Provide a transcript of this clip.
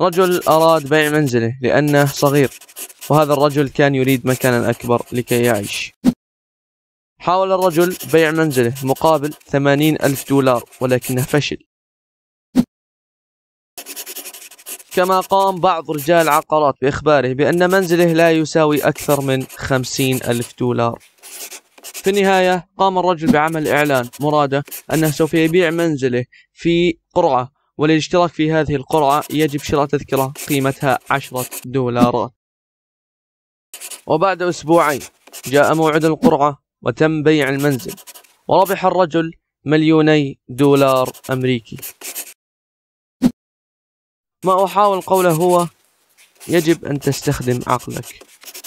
رجل أراد بيع منزله لأنه صغير وهذا الرجل كان يريد مكانا أكبر لكي يعيش حاول الرجل بيع منزله مقابل ثمانين ألف دولار ولكنه فشل كما قام بعض رجال العقارات بإخباره بأن منزله لا يساوي أكثر من خمسين ألف دولار في النهاية قام الرجل بعمل إعلان مراده أنه سوف يبيع منزله في قرعة وللاشتراك في هذه القرعة يجب شراء تذكرة قيمتها عشرة دولارات وبعد أسبوعين جاء موعد القرعة وتم بيع المنزل وربح الرجل مليوني دولار أمريكي ما أحاول قوله هو يجب أن تستخدم عقلك